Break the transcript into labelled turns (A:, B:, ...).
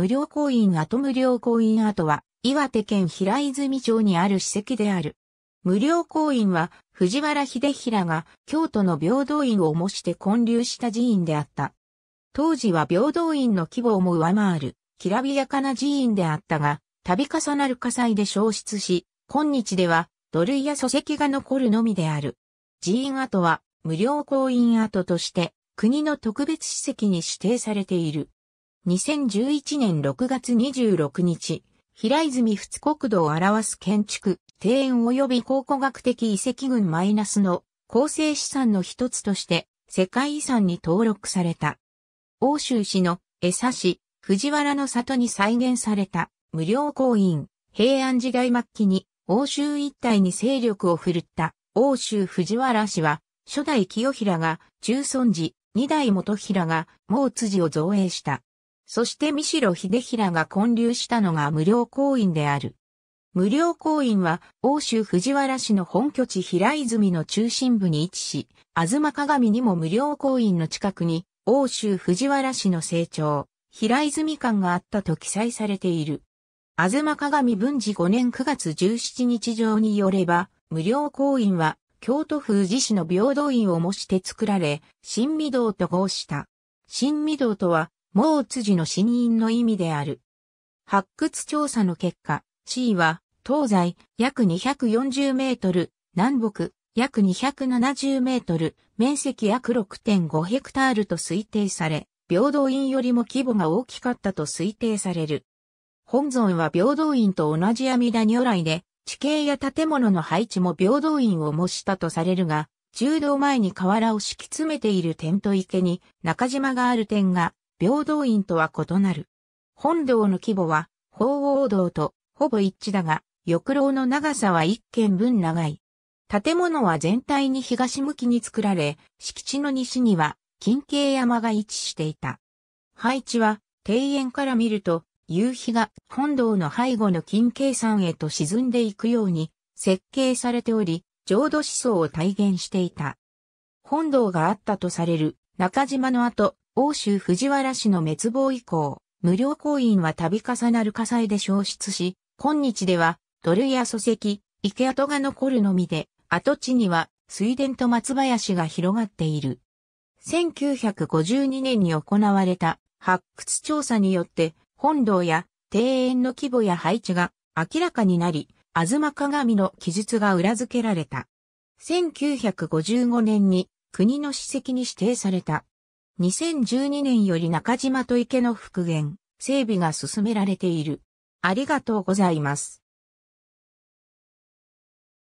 A: 無料公員跡無料公員跡は、岩手県平泉町にある史跡である。無料公員は、藤原秀平が京都の平等院を模して建立した寺院であった。当時は平等院の規模も上回る、きらびやかな寺院であったが、度重なる火災で消失し、今日では土塁や礎石が残るのみである。寺院跡は無料公園跡として国の特別史跡に指定されている。2011年6月26日、平泉仏国土を表す建築、庭園及び考古学的遺跡群マイナスの構成資産の一つとして世界遺産に登録された。欧州市の江差市、藤原の里に再現された無料公園、平安時代末期に欧州一帯に勢力を振るった欧州藤原氏は初代清平が中尊寺、二代元平が毛辻を造営した。そして三城秀平が建立したのが無料公院である。無料公院は、欧州藤原市の本拠地平泉の中心部に位置し、ま鏡にも無料公院の近くに、欧州藤原市の成長、平泉館があったと記載されている。ま鏡文治5年9月17日上によれば、無料公院は、京都府宇治市の平等院を模して作られ、新御堂と号した。新御堂とは、毛辻の死因の意味である。発掘調査の結果、C は、東西約240メートル、南北約270メートル、面積約6.5ヘクタールと推定され、平等院よりも規模が大きかったと推定される。本尊は平等院と同じ阿弥陀如来で、地形や建物の配置も平等院を模したとされるが、柔道前に河原を敷き詰めている点と池に中島がある点が平等院とは異なる。本堂の規模は、鳳凰堂とほぼ一致だが、翼廊の長さは一軒分長い。建物は全体に東向きに作られ、敷地の西には金景山が位置していた。配置は、庭園から見ると、夕日が本堂の背後の金景山へと沈んでいくように設計されており、浄土思想を体現していた。本堂があったとされる中島の後、欧州藤原氏の滅亡以降、無料行員は度重なる火災で消失し、今日では土塁や礎石、池跡が残るのみで、跡地には水田と松林が広がっている。1952年に行われた発掘調査によって本堂や庭園の規模や配置が明らかになり、あずま鏡の記述が裏付けられた。1955年に国の史跡に指定された。2012年より中島と池の復元、整備が進められている。ありがとうございます。